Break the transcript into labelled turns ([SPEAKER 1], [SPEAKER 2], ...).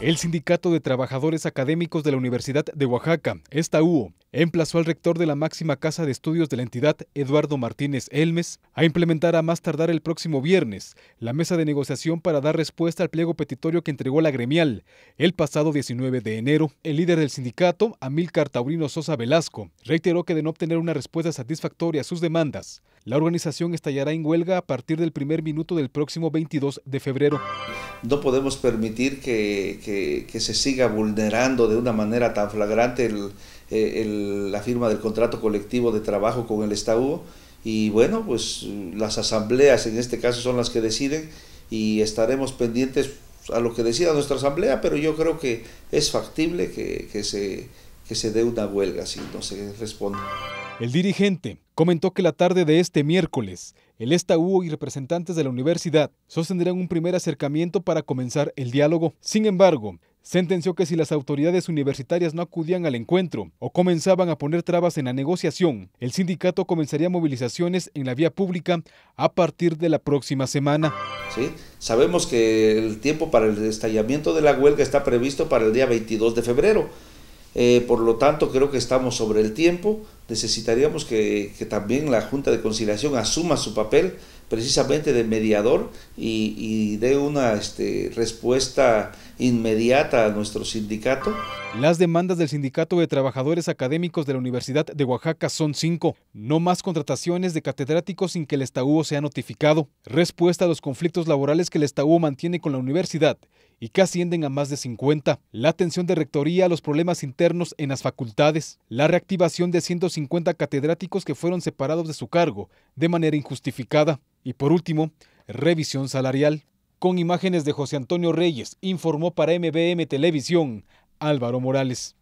[SPEAKER 1] El Sindicato de Trabajadores Académicos de la Universidad de Oaxaca, esta UO, emplazó al rector de la máxima casa de estudios de la entidad, Eduardo Martínez Elmes, a implementar a más tardar el próximo viernes la mesa de negociación para dar respuesta al pliego petitorio que entregó la gremial. El pasado 19 de enero, el líder del sindicato, Amilcar Taurino Sosa Velasco, reiteró que de no obtener una respuesta satisfactoria a sus demandas, la organización estallará en huelga a partir del primer minuto del próximo 22 de febrero
[SPEAKER 2] no podemos permitir que, se siga vulnerando de una manera tan flagrante eh, la firma del contrato colectivo de trabajo con el Estado. Y bueno, pues las asambleas en este caso son las que deciden y estaremos pendientes a lo que decida nuestra asamblea, pero yo creo que es factible que, se, que se dé una huelga si no se responde.
[SPEAKER 1] El dirigente comentó que la tarde de este miércoles, el Estaú y representantes de la universidad sostendrán un primer acercamiento para comenzar el diálogo. Sin embargo, sentenció que si las autoridades universitarias no acudían al encuentro o comenzaban a poner trabas en la negociación, el sindicato comenzaría movilizaciones en la vía pública a partir de la próxima semana. ¿Sí?
[SPEAKER 2] Sabemos que el tiempo para el estallamiento de la huelga está previsto para el día 22 de febrero. Eh, por lo tanto, creo que estamos sobre el tiempo. Necesitaríamos que, también la Junta de Conciliación asuma su papel precisamente de mediador y, dé una este, respuesta inmediata a nuestro sindicato.
[SPEAKER 1] Las demandas del Sindicato de Trabajadores Académicos de la Universidad de Oaxaca son cinco. No más contrataciones de catedráticos sin que el Estado sea notificado. Respuesta a los conflictos laborales que el EstadUo mantiene con la universidad y que ascienden a más de 50, la atención de rectoría a los problemas internos en las facultades, la reactivación de 150 catedráticos que fueron separados de su cargo de manera injustificada y por último, revisión salarial. Con imágenes de José Antonio Reyes, informó para MBM Televisión Álvaro Morales.